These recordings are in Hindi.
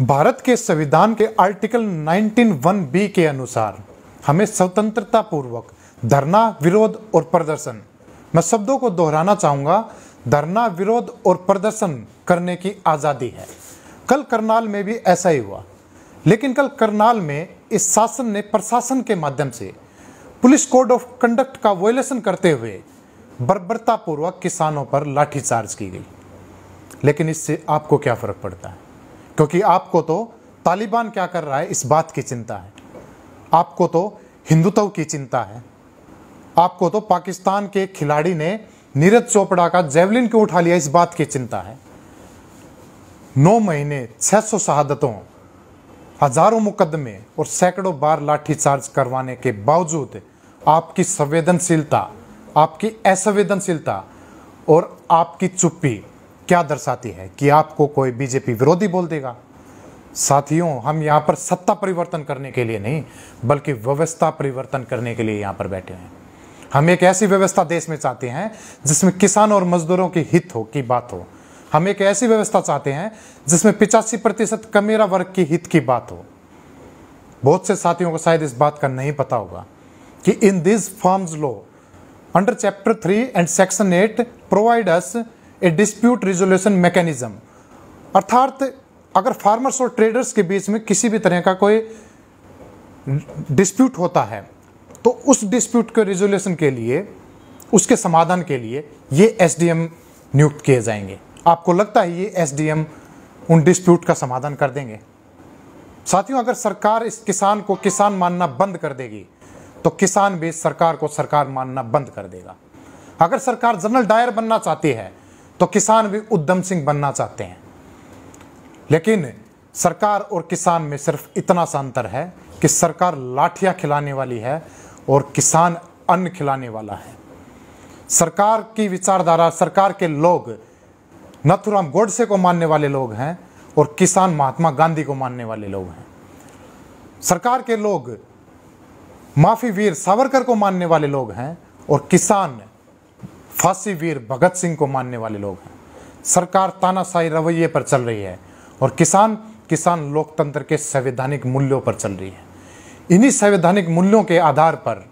भारत के संविधान के आर्टिकल 19.1 बी के अनुसार हमें स्वतंत्रता पूर्वक धरना विरोध और प्रदर्शन मैं शब्दों को दोहराना चाहूँगा धरना विरोध और प्रदर्शन करने की आज़ादी है कल करनाल में भी ऐसा ही हुआ लेकिन कल करनाल में इस शासन ने प्रशासन के माध्यम से पुलिस कोड ऑफ कंडक्ट का वोलेशन करते हुए बर्बरतापूर्वक किसानों पर लाठीचार्ज की गई लेकिन इससे आपको क्या फ़र्क पड़ता है क्योंकि आपको तो तालिबान क्या कर रहा है इस बात की चिंता है आपको तो हिंदुत्व की चिंता है आपको तो पाकिस्तान के खिलाड़ी ने नीरज चोपड़ा का जेवलिन क्यों उठा लिया इस बात की चिंता है नौ महीने 600 शहादतों हजारों मुकदमे और सैकड़ों बार लाठीचार्ज करवाने के बावजूद आपकी संवेदनशीलता आपकी असंवेदनशीलता और आपकी चुप्पी क्या दर्शाती है कि आपको कोई बीजेपी विरोधी बोल देगा साथियों हम यहाँ पर सत्ता परिवर्तन करने के लिए नहीं बल्कि व्यवस्था परिवर्तन करने के लिए यहाँ पर बैठे हैं हम एक ऐसी व्यवस्था देश में चाहते हैं जिसमें किसान और मजदूरों के हित हो की बात हो हम एक ऐसी व्यवस्था चाहते हैं जिसमें पिचासी प्रतिशत कमेरा वर्ग के हित की बात हो बहुत से साथियों को शायद इस बात का नहीं पता होगा कि in this farms law under chapter three and section eight provide us a dispute resolution mechanism अर्थात अगर फार्मर्स और ट्रेडर्स के बीच में किसी भी तरह का कोई डिस्प्यूट होता है तो उस डिस्प्यूट के रिजोल्यूशन के लिए उसके समाधान के लिए ये एस नियुक्त किए जाएंगे आपको लगता है ये एस उन डिस्प्यूट का समाधान कर देंगे साथियों अगर सरकार इस किसान को किसान मानना बंद कर देगी तो किसान भी सरकार को सरकार मानना बंद कर देगा अगर सरकार जनरल डायर बनना चाहती है तो किसान भी उद्यम सिंह बनना चाहते हैं लेकिन सरकार और किसान में सिर्फ इतना सा अंतर है कि सरकार लाठियां खिलाने वाली है और किसान अन्न खिलाने वाला है सरकार की विचारधारा सरकार के लोग नथुराम गोडसे को मानने वाले लोग हैं और किसान महात्मा गांधी को मानने वाले लोग हैं सरकार के लोग माफी वीर सावरकर को मानने वाले लोग हैं और किसान फांसी वीर भगत सिंह को मानने वाले लोग हैं सरकार तानाशाही रवैये पर चल रही है और किसान किसान लोकतंत्र के संवैधानिक मूल्यों पर चल रही है इन्हीं संवैधानिक मूल्यों के आधार पर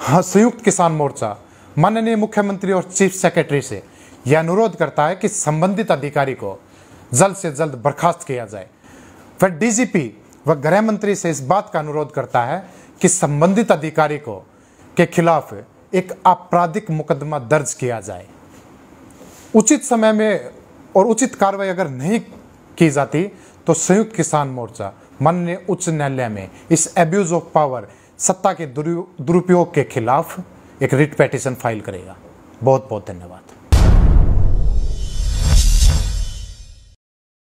हाँ, संयुक्त किसान मोर्चा माननीय मुख्यमंत्री और चीफ सेक्रेटरी से यह अनुरोध करता है कि संबंधित अधिकारी को जल्द से जल्द बर्खास्त किया जाए वह डीजीपी व गृह मंत्री से इस बात का अनुरोध करता है कि संबंधित अधिकारी को के खिलाफ एक आपराधिक मुकदमा दर्ज किया जाए उचित समय में और उचित कार्रवाई अगर नहीं की जाती तो संयुक्त किसान मोर्चा माननीय उच्च न्यायालय में इस एब्यूज ऑफ पावर सत्ता के दुरुपयोग के खिलाफ एक रिट पेटिशन फाइल करेगा बहुत बहुत धन्यवाद